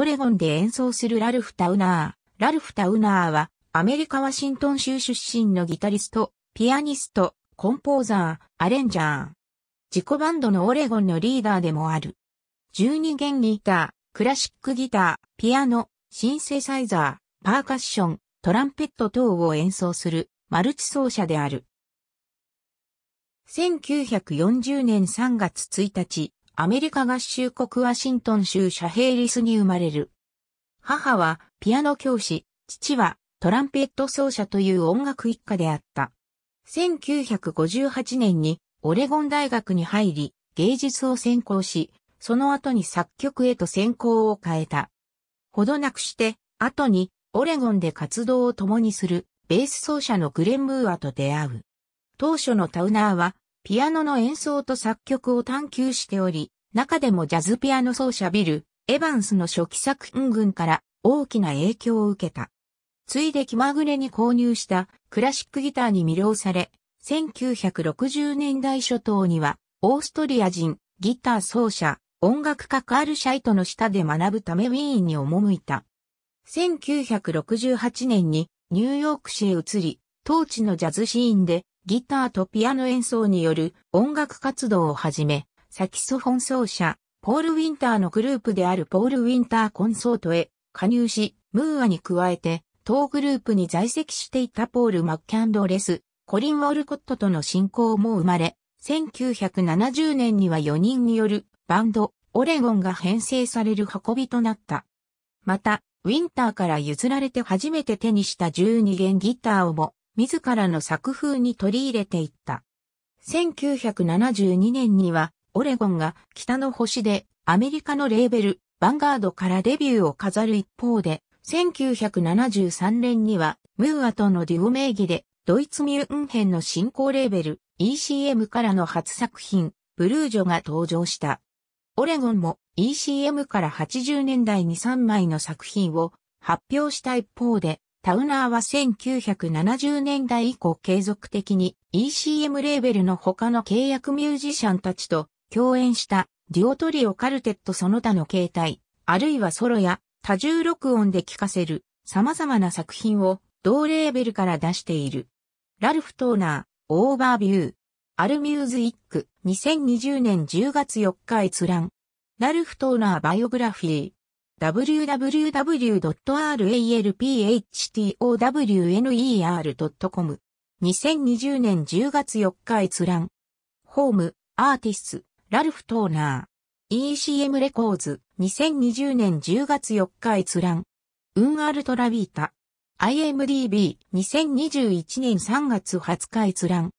オレゴンで演奏するラルフ・タウナー。ラルフ・タウナーは、アメリカ・ワシントン州出身のギタリスト、ピアニスト、コンポーザー、アレンジャー。自己バンドのオレゴンのリーダーでもある。12弦ギター、クラシックギター、ピアノ、シンセサイザー、パーカッション、トランペット等を演奏するマルチ奏者である。1940年3月1日、アメリカ合衆国ワシントン州シャヘイリスに生まれる。母はピアノ教師、父はトランペット奏者という音楽一家であった。1958年にオレゴン大学に入り、芸術を専攻し、その後に作曲へと専攻を変えた。ほどなくして、後にオレゴンで活動を共にするベース奏者のグレン・ムーアと出会う。当初のタウナーはピアノの演奏と作曲を探求しており、中でもジャズピアノ奏者ビル、エヴァンスの初期作品群から大きな影響を受けた。ついで気まぐれに購入したクラシックギターに魅了され、1960年代初頭には、オーストリア人、ギター奏者、音楽家カール・シャイトの下で学ぶためウィーンに赴いた。1968年にニューヨーク市へ移り、当地のジャズシーンでギターとピアノ演奏による音楽活動をはじめ、サキソフォン奏者、ポール・ウィンターのグループであるポール・ウィンター・コンソートへ加入し、ムーアに加えて、当グループに在籍していたポール・マッキャンドレス、コリン・ウォルコットとの親交も生まれ、1970年には4人によるバンド、オレゴンが編成される運びとなった。また、ウィンターから譲られて初めて手にした12弦ギターをも自らの作風に取り入れていった。1972年には、オレゴンが北の星でアメリカのレーベル、ヴァンガードからデビューを飾る一方で、1973年には、ムーアとのデュオ名義で、ドイツミュンヘンの新興レーベル、ECM からの初作品、ブルージョが登場した。オレゴンも ECM から80年代に3枚の作品を発表した一方で、タウナーは1970年代以降継続的に ECM レーベルの他の契約ミュージシャンたちと共演したデュオトリオカルテットその他の形態、あるいはソロや多重録音で聴かせる様々な作品を同レーベルから出している。ラルフ・トーナー、オーバービュー。アルミューズイック、2020年10月4日閲覧。ラルフ・トーナーバイオグラフィー。www.ralphtower.com n。2020年10月4日閲覧。ホーム、アーティス、ラルフ・トーナー。ECM レコーズ、2020年10月4日閲覧。ウンアルトラビータ。IMDB、2021年3月20日閲覧。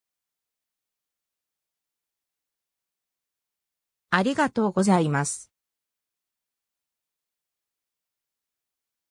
ありがとうございます。